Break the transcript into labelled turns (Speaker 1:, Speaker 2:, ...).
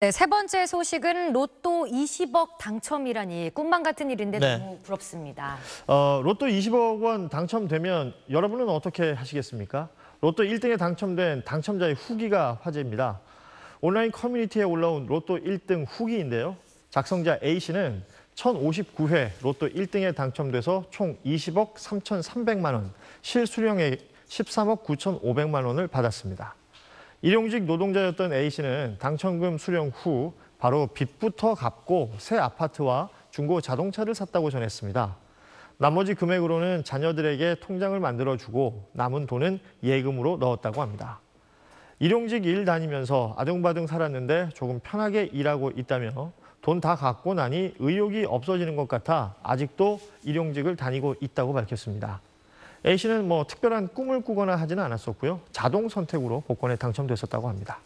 Speaker 1: 네, 세 번째 소식은 로또 20억 당첨이라니 꿈만 같은 일인데 네. 너무 부럽습니다.
Speaker 2: 어, 로또 20억 원 당첨되면 여러분은 어떻게 하시겠습니까? 로또 1등에 당첨된 당첨자의 후기가 화제입니다. 온라인 커뮤니티에 올라온 로또 1등 후기인데요. 작성자 A씨는 1059회 로또 1등에 당첨돼서 총 20억 3,300만 원, 실수령액 13억 9,500만 원을 받았습니다. 일용직 노동자였던 A씨는 당첨금 수령 후 바로 빚부터 갚고 새 아파트와 중고 자동차를 샀다고 전했습니다. 나머지 금액으로는 자녀들에게 통장을 만들어주고 남은 돈은 예금으로 넣었다고 합니다. 일용직 일 다니면서 아등바등 살았는데 조금 편하게 일하고 있다며 돈 다 갖고 나니 의욕이 없어지는 것 같아 아직도 일용직을 다니고 있다고 밝혔습니다. A씨는 뭐 특별한 꿈을 꾸거나 하지는 않았었고요. 자동 선택으로 복권에 당첨됐었다고 합니다.